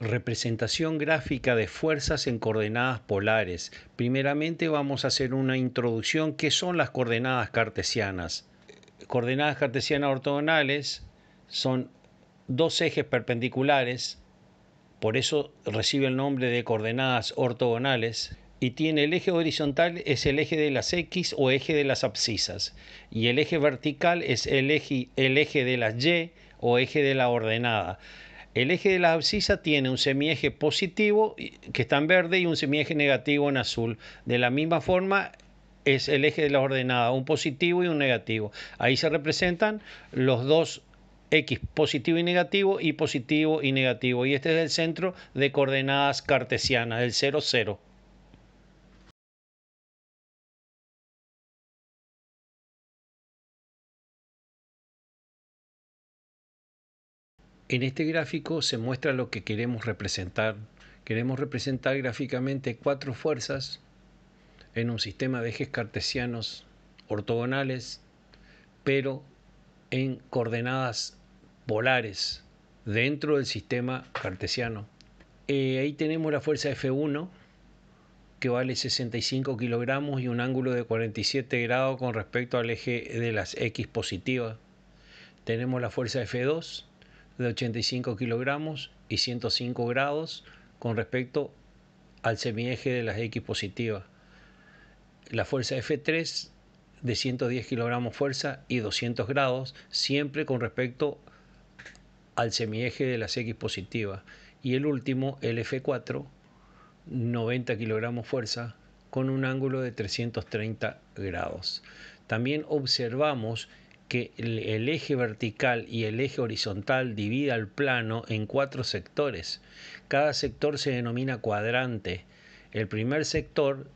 representación gráfica de fuerzas en coordenadas polares. Primeramente vamos a hacer una introducción, ¿qué son las coordenadas cartesianas? Coordenadas cartesianas ortogonales son dos ejes perpendiculares, por eso recibe el nombre de coordenadas ortogonales, y tiene el eje horizontal es el eje de las X o eje de las abscisas, y el eje vertical es el eje, el eje de las Y o eje de la ordenada. El eje de la abscisa tiene un semieje positivo que está en verde y un semieje negativo en azul. De la misma forma es el eje de la ordenada, un positivo y un negativo. Ahí se representan los dos X positivo y negativo y positivo y negativo. Y este es el centro de coordenadas cartesianas, el 0, 0. En este gráfico se muestra lo que queremos representar. Queremos representar gráficamente cuatro fuerzas en un sistema de ejes cartesianos ortogonales, pero en coordenadas polares dentro del sistema cartesiano. Eh, ahí tenemos la fuerza F1, que vale 65 kilogramos y un ángulo de 47 grados con respecto al eje de las X positivas. Tenemos la fuerza F2, de 85 kilogramos y 105 grados con respecto al semieje de las X positivas. La fuerza F3 de 110 kilogramos fuerza y 200 grados, siempre con respecto al semieje de las X positivas. Y el último, el F4, 90 kilogramos fuerza, con un ángulo de 330 grados. También observamos que el, eje vertical y el eje horizontal divida el plano en cuatro sectores. Cada sector se denomina cuadrante. El primer sector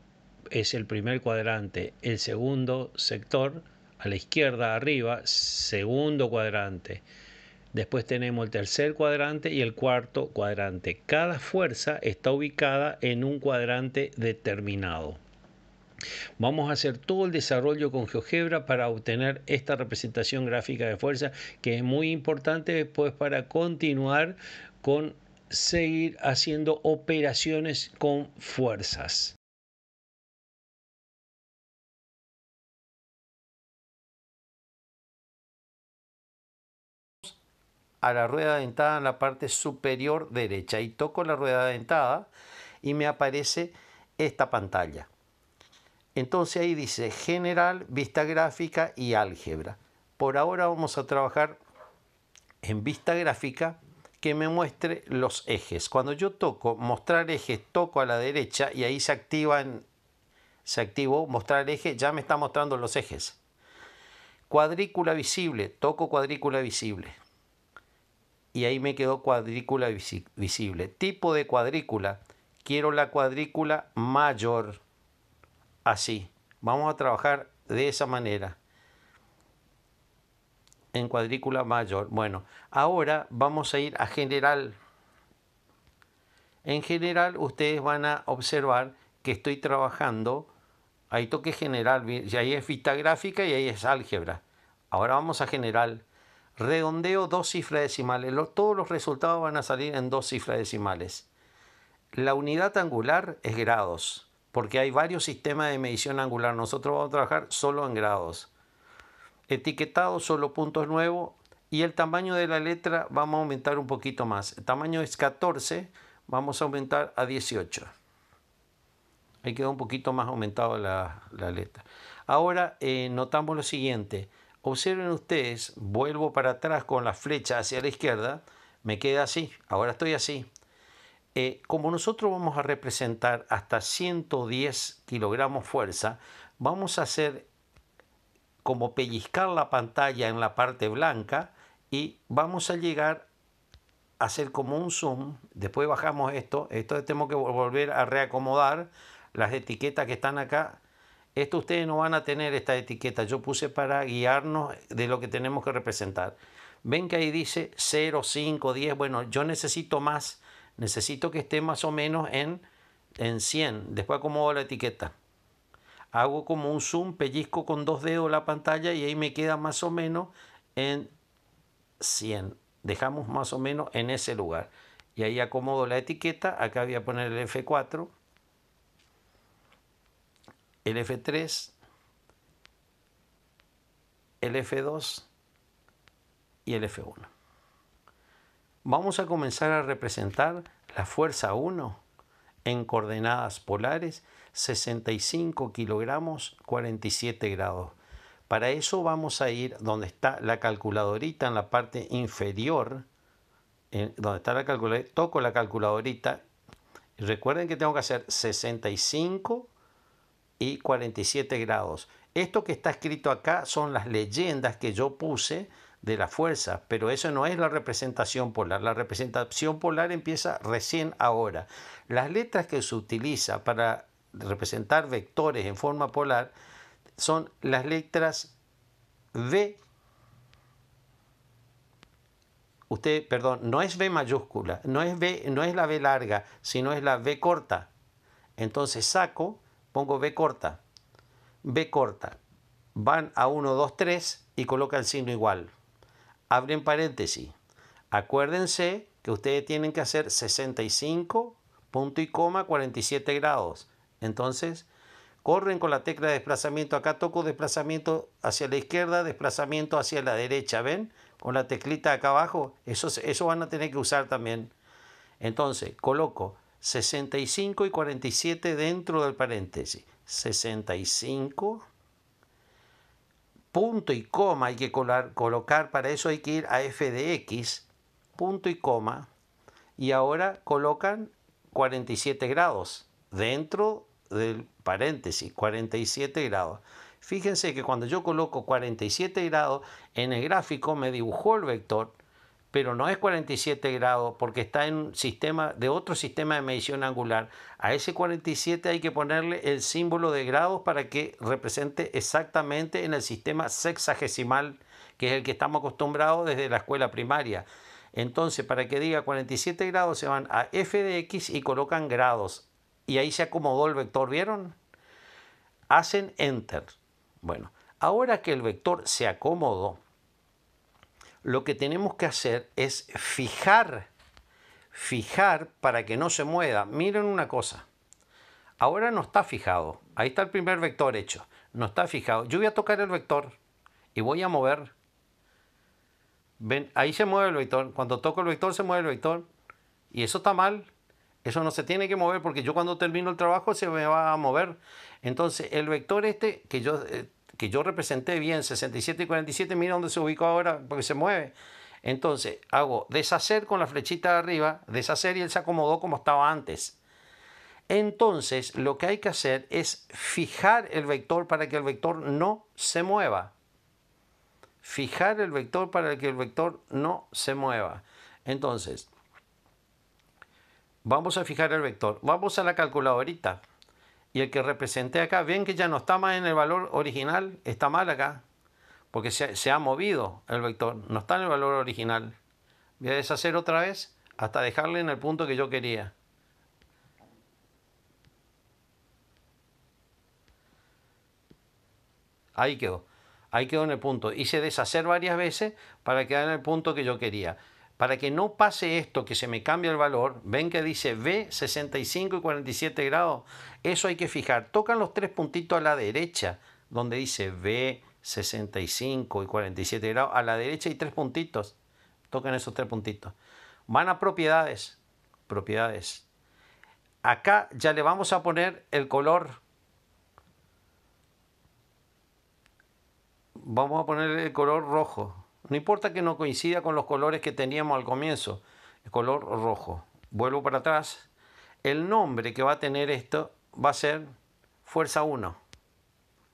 es el primer cuadrante, el segundo sector a la izquierda arriba, segundo cuadrante. Después tenemos el tercer cuadrante y el cuarto cuadrante. Cada fuerza está ubicada en un cuadrante determinado. Vamos a hacer todo el desarrollo con GeoGebra para obtener esta representación gráfica de fuerza que es muy importante después para continuar con seguir haciendo operaciones con fuerzas. a la rueda dentada en la parte superior derecha y toco la rueda dentada y me aparece esta pantalla. Entonces ahí dice general, vista gráfica y álgebra. Por ahora vamos a trabajar en vista gráfica que me muestre los ejes. Cuando yo toco mostrar ejes, toco a la derecha y ahí se activa, se activó mostrar eje, ya me está mostrando los ejes. Cuadrícula visible, toco cuadrícula visible. Y ahí me quedó cuadrícula visible. Tipo de cuadrícula, quiero la cuadrícula mayor así. Vamos a trabajar de esa manera en cuadrícula mayor. Bueno, ahora vamos a ir a general. En general ustedes van a observar que estoy trabajando, ahí toque general, y ahí es vista gráfica y ahí es álgebra. Ahora vamos a general. Redondeo dos cifras decimales. todos los resultados van a salir en dos cifras decimales. La unidad angular es grados porque hay varios sistemas de medición angular. Nosotros vamos a trabajar solo en grados. Etiquetado solo puntos nuevos y el tamaño de la letra vamos a aumentar un poquito más. El tamaño es 14, vamos a aumentar a 18. Ahí queda un poquito más aumentado la, letra. Ahora eh, notamos lo siguiente. Observen ustedes, vuelvo para atrás con la flecha hacia la izquierda, me queda así, ahora estoy así. Eh, como nosotros vamos a representar hasta 110 kilogramos fuerza, vamos a hacer como pellizcar la pantalla en la parte blanca y vamos a llegar a hacer como un zoom. Después bajamos esto. Esto tenemos que volver a reacomodar las etiquetas que están acá. Esto ustedes no van a tener esta etiqueta. Yo puse para guiarnos de lo que tenemos que representar. Ven que ahí dice 0, 5, 10. Bueno, yo necesito más necesito que esté más o menos en, 100. Después acomodo la etiqueta. Hago como un zoom, pellizco con dos dedos la pantalla y ahí me queda más o menos en 100. Dejamos más o menos en ese lugar. Y ahí acomodo la etiqueta. Acá voy a poner el F4, el F3, el F2 y el F1 vamos a comenzar a representar la fuerza 1 en coordenadas polares 65 kilogramos 47 grados. Para eso vamos a ir donde está la calculadorita en la parte inferior, donde está la calculadora toco la calculadorita. Recuerden que tengo que hacer 65 y 47 grados. Esto que está escrito acá son las leyendas que yo puse de la fuerza, pero eso no es la representación polar. La representación polar empieza recién ahora. Las letras que se utiliza para representar vectores en forma polar son las letras V. Usted, perdón, no es V mayúscula, no es V, no es la V larga, sino es la V corta. Entonces saco, pongo V corta. V corta. Van a 1, 2, 3 y coloca el signo igual abren paréntesis. Acuérdense que ustedes tienen que hacer 65 punto y coma 47 grados. Entonces, corren con la tecla de desplazamiento. Acá toco desplazamiento hacia la izquierda, desplazamiento hacia la derecha. ¿Ven? Con la teclita acá abajo. Eso, eso van a tener que usar también. Entonces, coloco 65 y 47 dentro del paréntesis. 65 punto y coma hay que colocar, para eso hay que ir a f de x, punto y coma, y ahora colocan 47 grados dentro del paréntesis, 47 grados. Fíjense que cuando yo coloco 47 grados en el gráfico me dibujó el vector pero no es 47 grados porque está en un sistema de otro sistema de medición angular. A ese 47 hay que ponerle el símbolo de grados para que represente exactamente en el sistema sexagesimal, que es el que estamos acostumbrados desde la escuela primaria. Entonces, para que diga 47 grados, se van a f de x y colocan grados. Y ahí se acomodó el vector, ¿vieron? Hacen enter. Bueno, ahora que el vector se acomodó, lo que tenemos que hacer es fijar, fijar para que no se mueva. Miren una cosa, ahora no está fijado, ahí está el primer vector hecho, no está fijado. Yo voy a tocar el vector y voy a mover. ¿Ven? Ahí se mueve el vector, cuando toco el vector se mueve el vector y eso está mal. Eso no se tiene que mover porque yo cuando termino el trabajo se me va a mover. Entonces el vector este que yo eh, que yo representé bien 67 y 47, mira dónde se ubicó ahora porque se mueve. Entonces hago deshacer con la flechita de arriba, deshacer y él se acomodó como estaba antes. Entonces lo que hay que hacer es fijar el vector para que el vector no se mueva. Fijar el vector para que el vector no se mueva. Entonces, vamos a fijar el vector. Vamos a la calculadorita. Y el que representé acá, ven que ya no está más en el valor original, está mal acá, porque se, ha movido el vector, no está en el valor original. Voy a deshacer otra vez hasta dejarle en el punto que yo quería. Ahí quedó. Ahí quedó en el punto. Hice deshacer varias veces para quedar en el punto que yo quería. Para que no pase esto, que se me cambie el valor, ven que dice B 65 y 47 grados. Eso hay que fijar. Tocan los tres puntitos a la derecha, donde dice B 65 y 47 grados. A la derecha hay tres puntitos. Tocan esos tres puntitos. Van a propiedades. Propiedades. Acá ya le vamos a poner el color. Vamos a poner el color rojo. No importa que no coincida con los colores que teníamos al comienzo, el color rojo. Vuelvo para atrás. El nombre que va a tener esto va a ser Fuerza 1.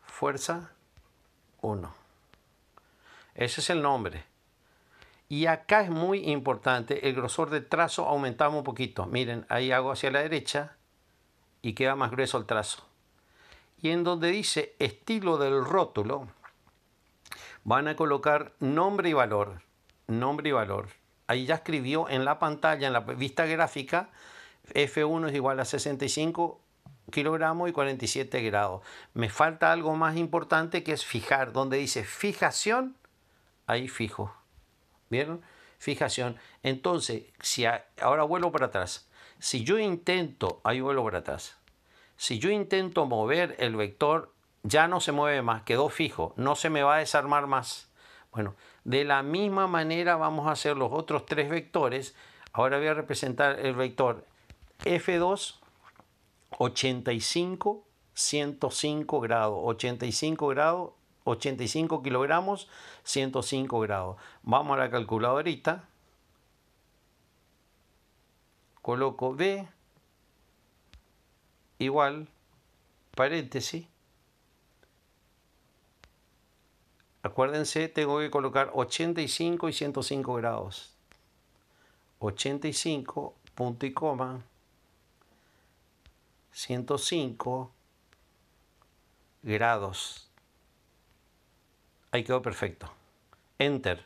Fuerza 1. Ese es el nombre. Y acá es muy importante, el grosor de trazo aumentamos un poquito. Miren, ahí hago hacia la derecha y queda más grueso el trazo. Y en donde dice estilo del rótulo, Van a colocar nombre y valor. Nombre y valor. Ahí ya escribió en la pantalla, en la vista gráfica, F1 es igual a 65 kilogramos y 47 grados. Me falta algo más importante que es fijar. Donde dice fijación, ahí fijo. ¿Vieron? Fijación. Entonces, si ahora vuelvo para atrás. Si yo intento, ahí vuelvo para atrás. Si yo intento mover el vector ya no se mueve más, quedó fijo, no se me va a desarmar más. Bueno, de la misma manera vamos a hacer los otros tres vectores. Ahora voy a representar el vector F2, 85, 105 grados, 85 grados, 85 kilogramos, 105 grados. Vamos a la calculadora. Coloco B igual paréntesis Acuérdense, tengo que colocar 85 y 105 grados. 85, punto y coma. 105 grados. Ahí quedó perfecto. Enter.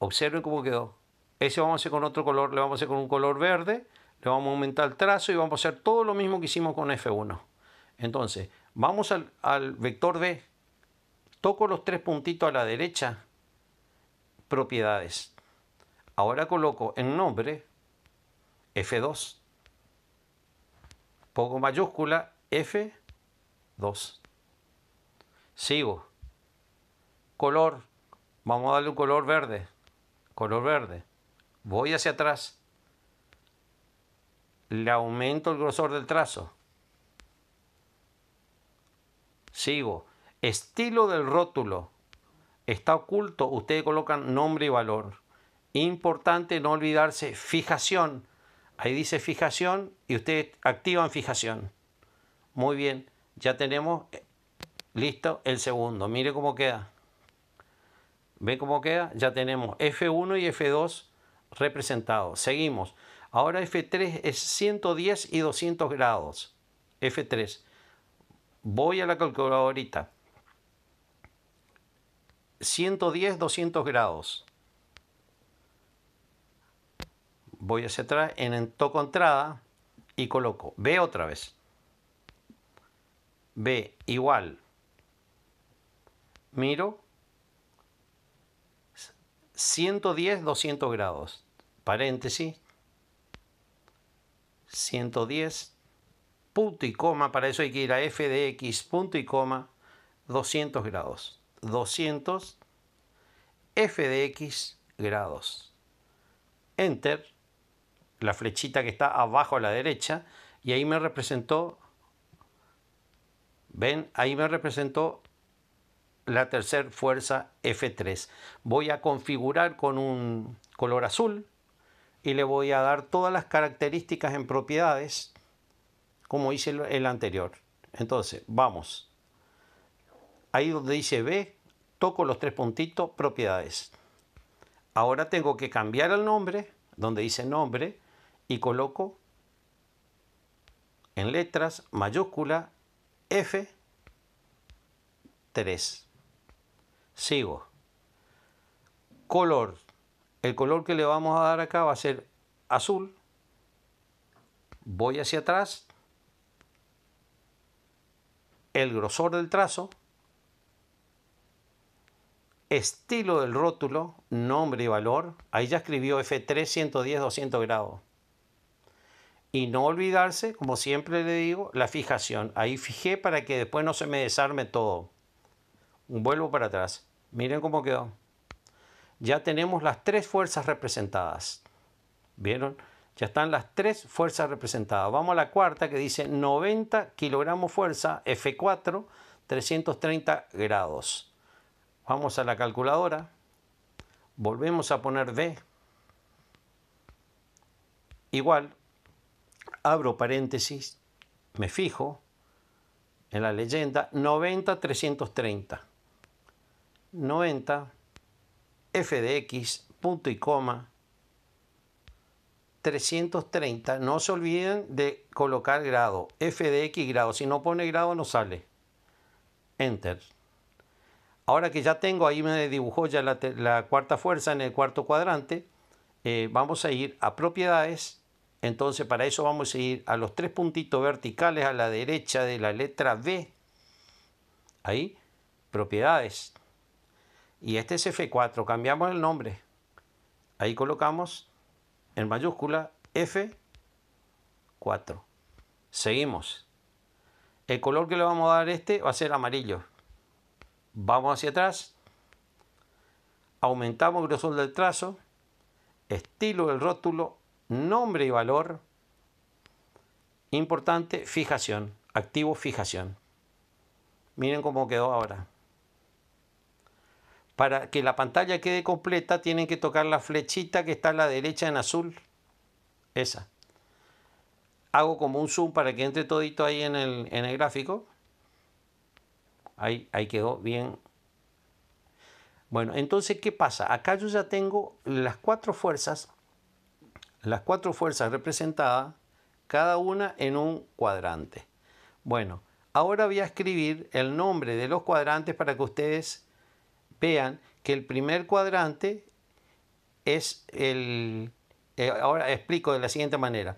Observen cómo quedó. Ese vamos a hacer con otro color, le vamos a hacer con un color verde, le vamos a aumentar el trazo y vamos a hacer todo lo mismo que hicimos con F1. Entonces, Vamos al, vector B. Toco los tres puntitos a la derecha. Propiedades. Ahora coloco en nombre F2. Pongo mayúscula F2. Sigo. Color. Vamos a darle un color verde. Color verde. Voy hacia atrás. Le aumento el grosor del trazo. Sigo. Estilo del rótulo. Está oculto. Ustedes colocan nombre y valor. Importante no olvidarse. Fijación. Ahí dice fijación y ustedes activan fijación. Muy bien. Ya tenemos eh, listo el segundo. Mire cómo queda. ¿Ve cómo queda? Ya tenemos F1 y F2 representados. Seguimos. Ahora F3 es 110 y 200 grados. F3. Voy a la calculadora. 110, 200 grados. Voy hacia atrás, en toco entrada y coloco B otra vez. B igual. Miro. 110, 200 grados. Paréntesis. 110, punto y coma, para eso hay que ir a f de x, punto y coma, 200 grados. 200, f de x grados. Enter, la flechita que está abajo a la derecha, y ahí me representó, ven, ahí me representó la tercera fuerza F3. Voy a configurar con un color azul y le voy a dar todas las características en propiedades como hice el anterior. Entonces, vamos. Ahí donde dice B, toco los tres puntitos, propiedades. Ahora tengo que cambiar el nombre, donde dice nombre, y coloco en letras mayúscula F3. Sigo. Color. El color que le vamos a dar acá va a ser azul. Voy hacia atrás el grosor del trazo, estilo del rótulo, nombre y valor. Ahí ya escribió F3 110 200 grados. Y no olvidarse, como siempre le digo, la fijación. Ahí fijé para que después no se me desarme todo. Vuelvo para atrás. Miren cómo quedó. Ya tenemos las tres fuerzas representadas. ¿Vieron? Ya están las tres fuerzas representadas. Vamos a la cuarta que dice 90 kilogramos fuerza, F4, 330 grados. Vamos a la calculadora. Volvemos a poner D. Igual, abro paréntesis, me fijo en la leyenda 90, 330. 90, F de X, punto y coma, 330. No se olviden de colocar grado, f x grado. Si no pone grado no sale. Enter. Ahora que ya tengo, ahí me dibujó ya la, cuarta fuerza en el cuarto cuadrante, eh, vamos a ir a propiedades. Entonces para eso vamos a ir a los tres puntitos verticales a la derecha de la letra B. Ahí, propiedades. Y este es F4, cambiamos el nombre. Ahí colocamos en mayúscula F4. Seguimos. El color que le vamos a dar a este va a ser amarillo. Vamos hacia atrás. Aumentamos el grosor del trazo, estilo del rótulo, nombre y valor. Importante, fijación. Activo, fijación. Miren cómo quedó ahora. Para que la pantalla quede completa tienen que tocar la flechita que está a la derecha en azul. Esa. Hago como un zoom para que entre todito ahí en el, en el gráfico. Ahí, ahí quedó bien. Bueno, entonces, ¿qué pasa? Acá yo ya tengo las cuatro fuerzas, las cuatro fuerzas representadas, cada una en un cuadrante. Bueno, ahora voy a escribir el nombre de los cuadrantes para que ustedes vean que el primer cuadrante es el... Eh, ahora explico de la siguiente manera.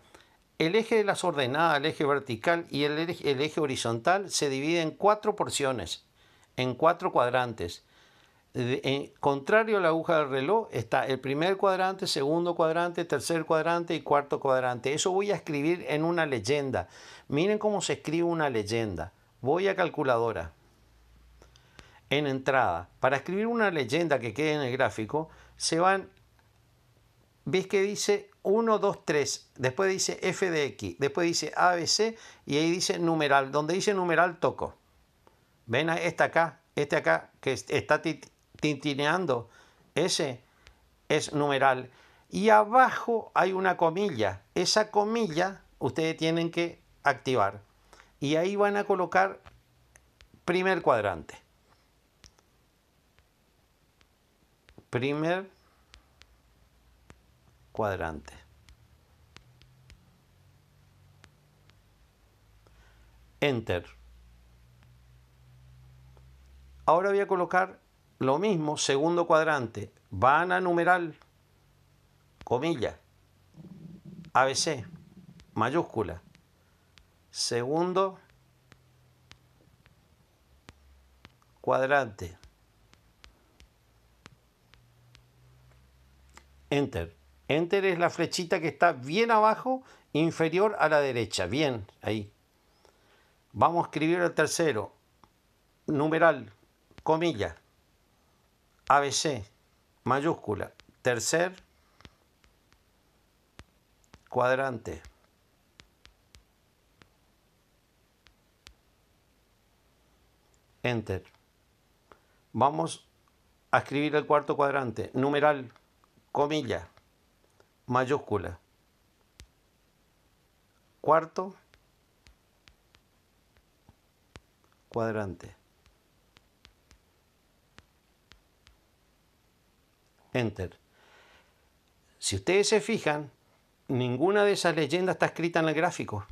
El eje de las ordenadas, el eje vertical y el eje, horizontal se dividen en cuatro porciones, en cuatro cuadrantes. en, contrario a la aguja del reloj, está el primer cuadrante, segundo cuadrante, tercer cuadrante y cuarto cuadrante. Eso voy a escribir en una leyenda. Miren cómo se escribe una leyenda. Voy a calculadora en entrada. Para escribir una leyenda que quede en el gráfico, se van, veis que dice 1, 2, 3, después dice F de X, después dice ABC y ahí dice numeral. Donde dice numeral toco. Ven a esta acá, este acá que está tintineando, ese es numeral. Y abajo hay una comilla. Esa comilla ustedes tienen que activar. Y ahí van a colocar primer cuadrante. primer cuadrante. Enter. Ahora voy a colocar lo mismo, segundo cuadrante. Van a numeral, comilla, ABC, mayúscula. Segundo cuadrante. Enter. Enter es la flechita que está bien abajo, inferior a la derecha. Bien, ahí. Vamos a escribir el tercero. Numeral, comilla, ABC, mayúscula, tercer cuadrante. Enter. Vamos a escribir el cuarto cuadrante. Numeral, comilla, mayúscula. Cuarto, cuadrante. Enter. Si ustedes se fijan, ninguna de esas leyendas está escrita en el gráfico.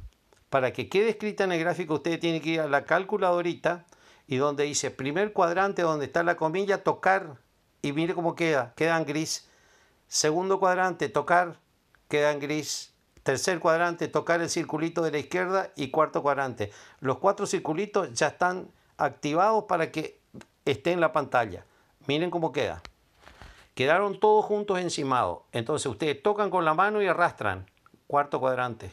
Para que quede escrita en el gráfico, ustedes tienen que ir a la calculadorita y donde dice primer cuadrante, donde está la comilla, tocar y mire cómo queda, queda gris. Segundo cuadrante, tocar, queda gris. Tercer cuadrante, tocar el circulito de la izquierda. Y cuarto cuadrante. Los cuatro circulitos ya están activados para que esté en la pantalla. Miren cómo queda. Quedaron todos juntos encimados. Entonces ustedes tocan con la mano y arrastran. Cuarto cuadrante.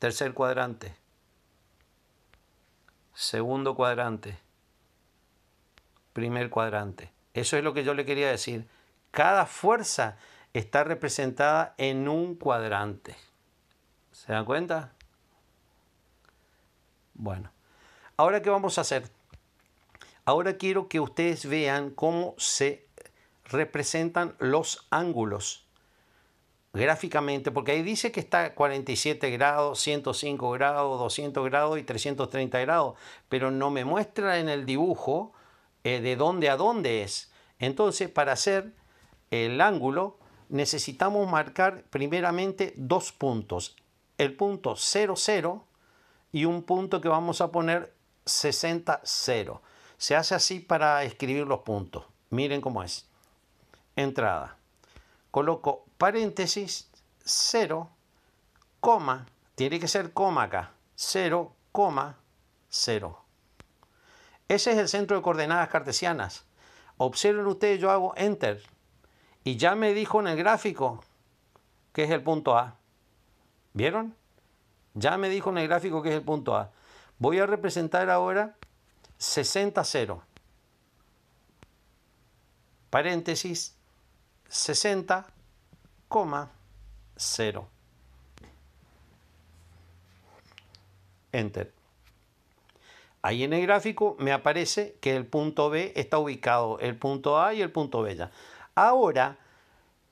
Tercer cuadrante. Segundo cuadrante. Primer cuadrante. Eso es lo que yo le quería decir. Cada fuerza está representada en un cuadrante. ¿Se dan cuenta? Bueno, ahora qué vamos a hacer? Ahora quiero que ustedes vean cómo se representan los ángulos gráficamente, porque ahí dice que está 47 grados, 105 grados, 200 grados y 330 grados, pero no me muestra en el dibujo eh, de dónde a dónde es. Entonces, para hacer el ángulo, necesitamos marcar primeramente dos puntos, el punto 0,0 y un punto que vamos a poner 60, 0. Se hace así para escribir los puntos. Miren cómo es. Entrada. Coloco paréntesis 0, coma, tiene que ser coma acá, 0, coma, 0. Ese es el centro de coordenadas cartesianas. Observen ustedes, yo hago enter y ya me dijo en el gráfico que es el punto A. ¿Vieron? Ya me dijo en el gráfico que es el punto A. Voy a representar ahora 60, 0. Paréntesis 60, 0. Enter. Ahí en el gráfico me aparece que el punto B está ubicado, el punto A y el punto B ya. Ahora,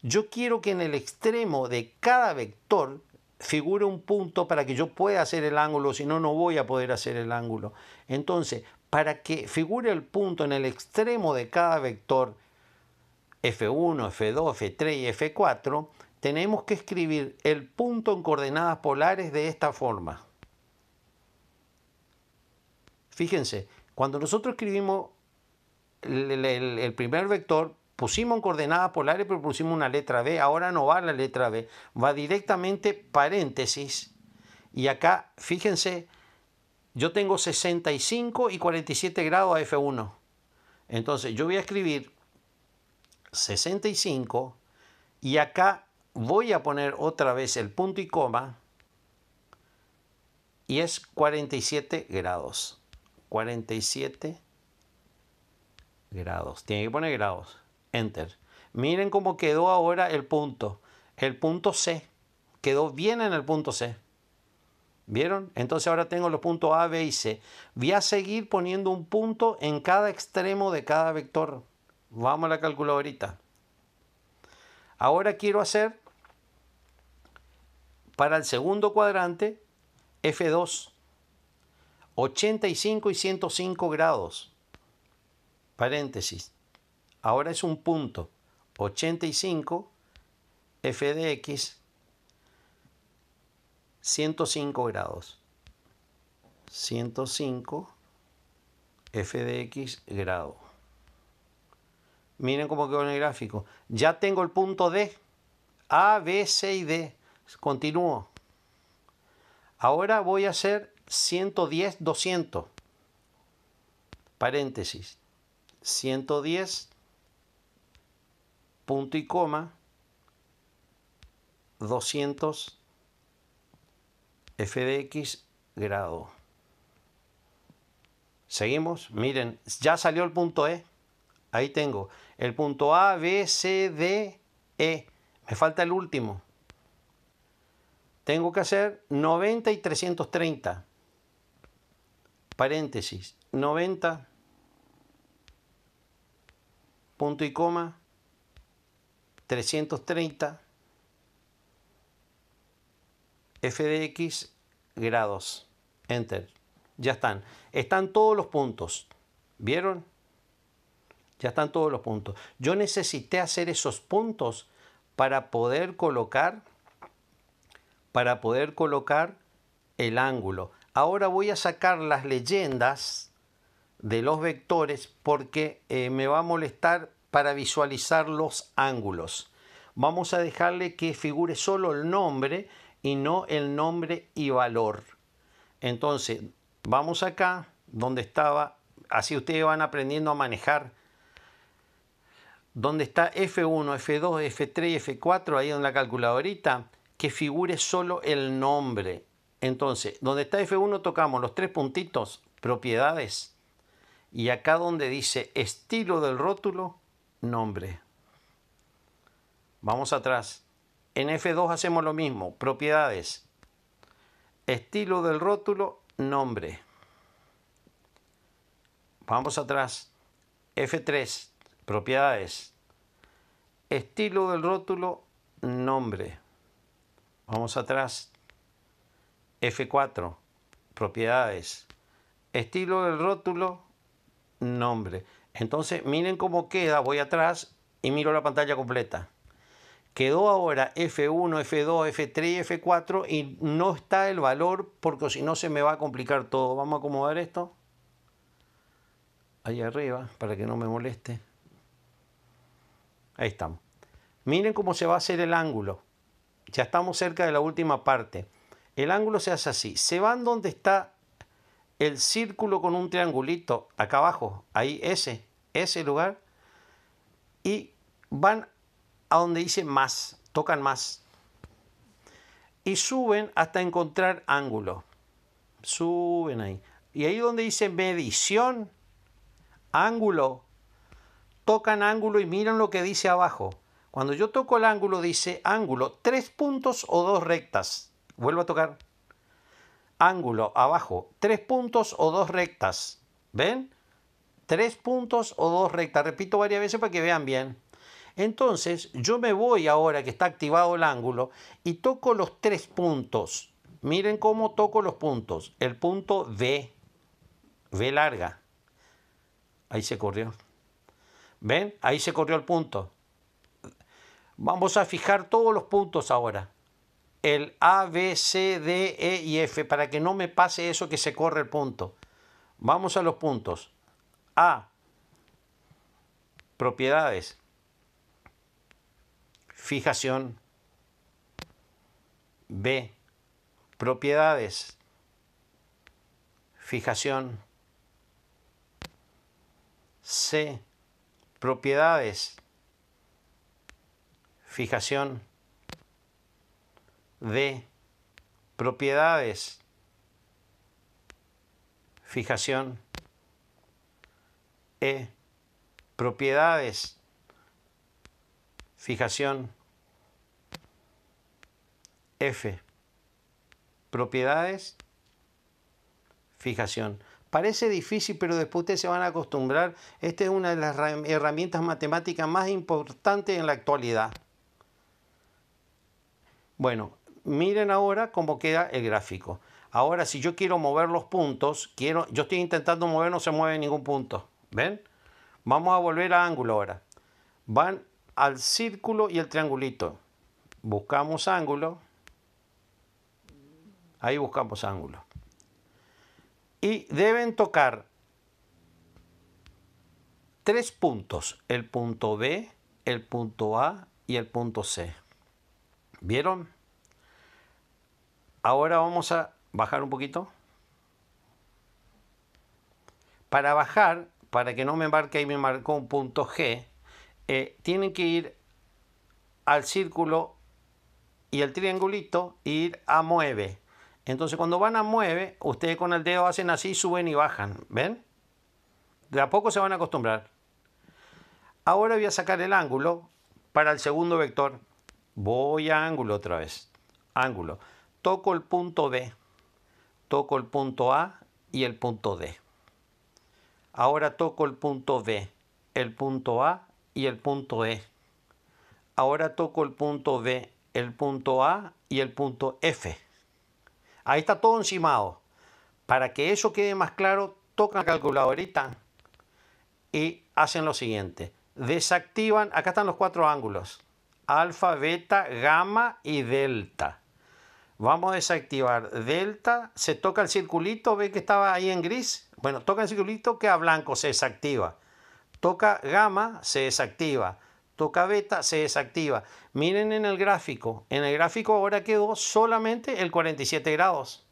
yo quiero que en el extremo de cada vector figure un punto para que yo pueda hacer el ángulo, si no, no voy a poder hacer el ángulo. Entonces, para que figure el punto en el extremo de cada vector F1, F2, F3 y F4, tenemos que escribir el punto en coordenadas polares de esta forma. Fíjense, cuando nosotros escribimos el, el primer vector Pusimos en coordenadas polares, pero pusimos una letra B. Ahora no va la letra B, va directamente paréntesis. Y acá, fíjense, yo tengo 65 y 47 grados a F1. Entonces yo voy a escribir 65 y acá voy a poner otra vez el punto y coma y es 47 grados. 47 grados. Tiene que poner grados. Enter. Miren cómo quedó ahora el punto. El punto C. Quedó bien en el punto C. ¿Vieron? Entonces ahora tengo los puntos A, B y C. Voy a seguir poniendo un punto en cada extremo de cada vector. Vamos a la ahorita. Ahora quiero hacer para el segundo cuadrante F2. 85 y 105 grados. Paréntesis ahora es un punto 85 f de x 105 grados. 105 f de x grado. Miren cómo quedó en el gráfico. Ya tengo el punto D. A, B, C y D. Continúo. Ahora voy a hacer 110, 200. Paréntesis. 110, punto y coma, 200 f de x grado. Seguimos, miren, ya salió el punto E. Ahí tengo el punto A, B, C, D, E. Me falta el último. Tengo que hacer 90 y 330. Paréntesis. 90. Punto y coma. 330 f de x grados. Enter. Ya están. Están todos los puntos. ¿Vieron? Ya están todos los puntos. Yo necesité hacer esos puntos para poder colocar para poder colocar el ángulo. Ahora voy a sacar las leyendas de los vectores porque eh, me va a molestar para visualizar los ángulos. Vamos a dejarle que figure solo el nombre y no el nombre y valor. Entonces, vamos acá donde estaba, así ustedes van aprendiendo a manejar donde está F1, F2, F3, F4, ahí en la calculadorita, que figure solo el nombre. Entonces, donde está F1 tocamos los tres puntitos, propiedades, y acá donde dice estilo del rótulo, nombre. Vamos atrás. En F2 hacemos lo mismo. Propiedades. Estilo del rótulo, nombre. Vamos atrás. F3. Propiedades. Estilo del rótulo, nombre. Vamos atrás. F4. Propiedades. Estilo del rótulo, nombre. Entonces, miren cómo queda, voy atrás y miro la pantalla completa. Quedó ahora F1, F2, F3, F4 y no está el valor porque si no se me va a complicar todo. Vamos a acomodar esto ahí arriba para que no me moleste. Ahí estamos. Miren cómo se va a hacer el ángulo. Ya estamos cerca de la última parte. El ángulo se hace así. Se van donde está el círculo con un triangulito acá abajo, ahí ese ese lugar y van a donde dice más, tocan más. Y suben hasta encontrar ángulo. Suben ahí. Y ahí donde dice medición, ángulo, tocan ángulo y miran lo que dice abajo. Cuando yo toco el ángulo dice ángulo, tres puntos o dos rectas. Vuelvo a tocar. Ángulo, abajo, tres puntos o dos rectas. ¿Ven? tres puntos o dos rectas. Repito varias veces para que vean bien. Entonces yo me voy ahora que está activado el ángulo y toco los tres puntos. Miren cómo toco los puntos. El punto V, V larga. Ahí se corrió. ¿Ven? Ahí se corrió el punto. Vamos a fijar todos los puntos ahora. El A, B, C, D, E y F para que no me pase eso que se corre el punto. Vamos a los puntos. A. Propiedades. Fijación. B. Propiedades. Fijación. C. Propiedades. Fijación. D. Propiedades. Fijación. E. Propiedades. Fijación. F. Propiedades. Fijación. Parece difícil, pero después ustedes se van a acostumbrar. Esta es una de las herramientas matemáticas más importantes en la actualidad. Bueno, miren ahora cómo queda el gráfico. Ahora, si yo quiero mover los puntos, quiero, yo estoy intentando mover, no se mueve ningún punto. ¿Ven? Vamos a volver a ángulo ahora. Van al círculo y el triangulito. Buscamos ángulo. Ahí buscamos ángulo. Y deben tocar tres puntos. El punto B, el punto A y el punto C. ¿Vieron? Ahora vamos a bajar un poquito. Para bajar para que no me marque y me marcó un punto G, eh, tienen que ir al círculo y el triangulito e ir a mueve Entonces cuando van a mueve ustedes con el dedo hacen así, suben y bajan. ¿Ven? De a poco se van a acostumbrar. Ahora voy a sacar el ángulo para el segundo vector. Voy a ángulo otra vez. Ángulo. Toco el punto B. Toco el punto A y el punto D. Ahora toco el punto B, el punto A y el punto E. Ahora toco el punto B, el punto A y el punto F. Ahí está todo encimado. Para que eso quede más claro, tocan la calculadorita y hacen lo siguiente. Desactivan, acá están los cuatro ángulos, alfa, beta, gamma y delta. Vamos a desactivar delta, se toca el circulito, ve que estaba ahí en gris, bueno, toca el circulito, queda blanco, se desactiva. Toca gamma, se desactiva. Toca beta, se desactiva. Miren en el gráfico. En el gráfico ahora quedó solamente el 47 grados.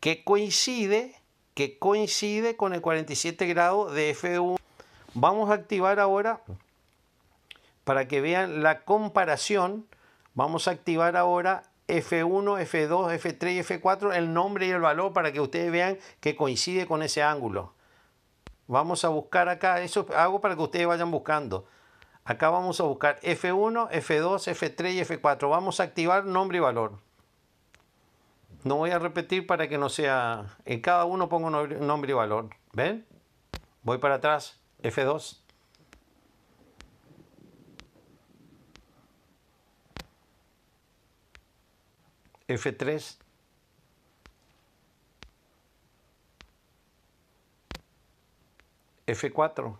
Que coincide, que coincide con el 47 grados de F1. Vamos a activar ahora, para que vean la comparación, vamos a activar ahora F1, F2, F3 y F4 el nombre y el valor para que ustedes vean que coincide con ese ángulo. Vamos a buscar acá, eso hago para que ustedes vayan buscando. Acá vamos a buscar F1, F2, F3 y F4. Vamos a activar nombre y valor. No voy a repetir para que no sea... En cada uno pongo nombre y valor. ¿Ven? Voy para atrás. F2. F3. F4.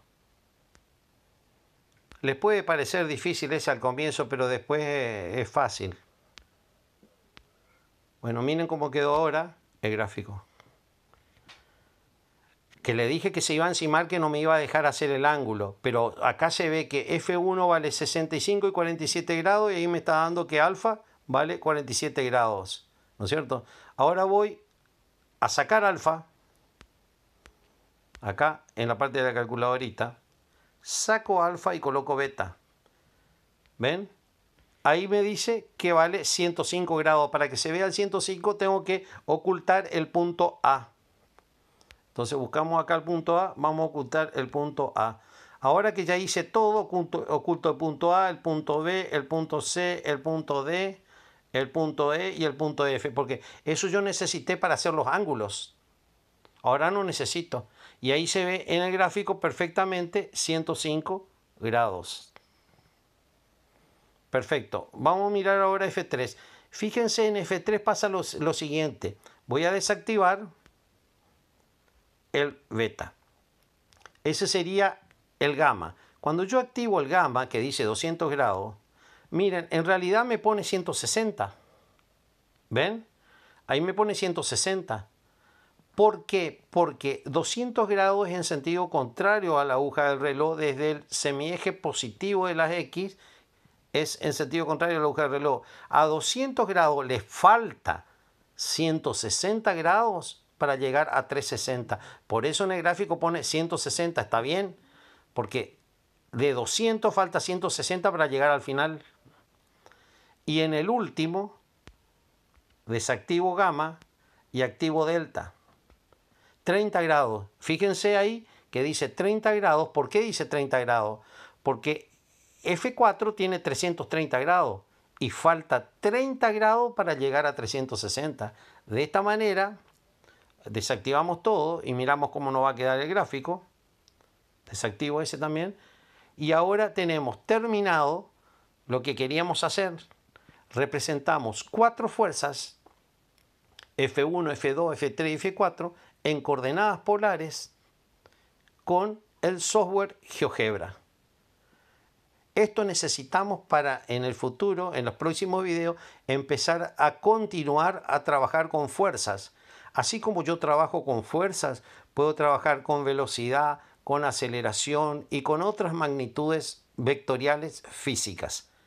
Les puede parecer difícil ese al comienzo, pero después eh, es fácil. Bueno, miren cómo quedó ahora el gráfico. Que le dije que se iba a encimar que no me iba a dejar hacer el ángulo, pero acá se ve que F1 vale 65 y 47 grados y ahí me está dando que alfa vale 47 grados, ¿no es cierto? Ahora voy a sacar alfa, acá en la parte de la calculadora saco alfa y coloco beta. ¿Ven? Ahí me dice que vale 105 grados. Para que se vea el 105 tengo que ocultar el punto A. Entonces buscamos acá el punto A, vamos a ocultar el punto A. Ahora que ya hice todo, oculto el punto A, el punto B, el punto C, el punto D, el punto E y el punto F, porque eso yo necesité para hacer los ángulos. Ahora no necesito. Y ahí se ve en el gráfico perfectamente 105 grados. Perfecto. Vamos a mirar ahora F3. Fíjense en F3 pasa lo, siguiente. Voy a desactivar el beta. Ese sería el gamma. Cuando yo activo el gamma, que dice 200 grados, Miren, en realidad me pone 160. ¿Ven? Ahí me pone 160. ¿Por qué? Porque 200 grados en sentido contrario a la aguja del reloj desde el semieje positivo de las X es en sentido contrario a la aguja del reloj. A 200 grados le falta 160 grados para llegar a 360. Por eso en el gráfico pone 160, ¿está bien? Porque de 200 falta 160 para llegar al final. Y en el último, desactivo gamma y activo delta. 30 grados. Fíjense ahí que dice 30 grados. ¿Por qué dice 30 grados? Porque F4 tiene 330 grados y falta 30 grados para llegar a 360. De esta manera, desactivamos todo y miramos cómo nos va a quedar el gráfico. Desactivo ese también. Y ahora tenemos terminado lo que queríamos hacer representamos cuatro fuerzas, F1, F2, F3 y F4, en coordenadas polares con el software GeoGebra. Esto necesitamos para en el futuro, en los próximos videos, empezar a continuar a trabajar con fuerzas. Así como yo trabajo con fuerzas, puedo trabajar con velocidad, con aceleración y con otras magnitudes vectoriales físicas.